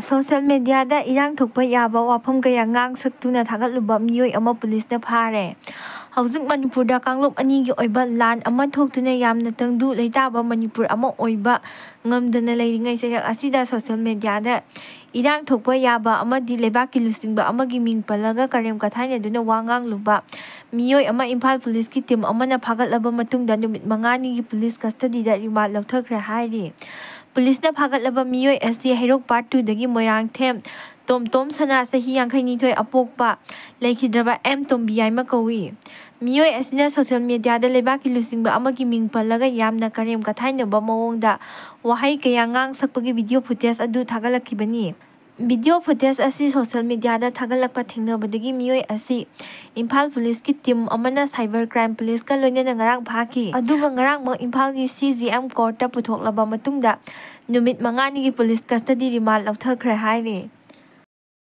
sosial mediada irang thoka yaba wapam kaya ngangsaktuna thagat luba miyoi ama polis na phare houzik manipurda kanloop anigi iba lan ama thoktuna yamna tandu laitaba manipur ama iba ngamdanalairingaisara asida sosial media da iran thoka yaba amadi laiba i lusinba amagi mingpalaga karemkathainaduna wangang luba miyoi ama inpal poliskitim amana phagatlaba matungda numitmanganigi polis kastudi da rivat lothakrahaire ꯄꯨꯂꯤꯁꯅ ꯐꯥꯒꯠꯂꯕ ꯃꯤꯑꯣꯏ ꯑꯁꯤ ꯍꯩꯔꯣꯛ part ꯇꯨꯗꯒꯤ Moirangthem ꯇꯣꯝ ꯇꯣꯝ ꯁꯅꯥ ꯆꯍꯤ ꯌꯥꯡꯈꯩꯅꯤꯊꯣꯏ ꯑꯄꯣꯛꯄ ꯂꯩꯈꯤꯗ꯭ꯔꯕ M Tombi ꯌꯥꯏꯃ ꯀꯧꯏ ꯃꯤꯑꯣꯏ ꯑꯁꯤꯅ ꯁꯣꯁꯤꯌꯦꯜ ꯃꯦꯗꯤꯌꯥꯗ ꯂꯩꯕꯥꯛꯀꯤ ꯂꯨꯆꯤꯡꯕ ꯑꯃꯒꯤ ꯃꯤꯡ ꯄꯜꯂꯒ ꯌꯥꯝꯅ ꯀꯔꯦꯝ ꯀꯊꯥꯏꯅꯕ ꯃꯑꯣꯡꯗ ꯋꯥꯍꯩ ꯀꯌꯥ ꯉꯥꯡ ꯁꯛꯄꯒꯤ ꯚꯤꯗꯤꯑꯣ ꯐꯨꯇꯦꯖ ꯑꯗꯨ ꯊꯥꯒꯠꯂꯛꯈꯤꯕꯅꯤ ꯚꯤꯗꯤꯑꯣ ꯐꯨꯇꯦꯖ ꯑꯁꯤ ꯁꯣꯁꯤꯌꯦꯜ ꯃꯤꯗꯤꯌꯥꯗ ꯊꯥꯒꯠꯂꯛꯄ ꯊꯦꯡꯅꯕꯗꯒꯤ ꯃꯤꯑꯣꯏ ꯑꯁꯤ ꯏꯝꯐꯥꯜ ꯄꯨꯂꯤꯁꯀꯤ ꯇꯤꯝ ꯑꯃꯅ ꯁꯥꯏꯕꯔ ꯀ꯭ꯔꯥꯏꯝ ꯄꯨꯂꯤꯁꯀ ꯂꯣꯏꯅꯅ ꯉꯔꯥꯡ ꯐꯥꯈꯤ ꯑꯗꯨꯒ ꯉꯔꯥꯡꯃꯛ ꯏꯝꯐꯥꯜꯒꯤ ꯁꯤ ꯖꯤ ꯑꯦꯝ ꯀꯣꯔꯠꯇ ꯄꯨꯊꯣꯛꯂꯕ ꯃꯇꯨꯡꯗ ꯅꯨꯃꯤꯠ ꯃꯉꯥꯅꯤꯒꯤ ꯄꯨꯂꯤꯁ ꯀꯁꯇꯗꯤ ꯔꯤꯃꯥꯟ ꯂꯧꯊꯈ꯭ꯔꯦ ꯍꯥꯏꯔꯤ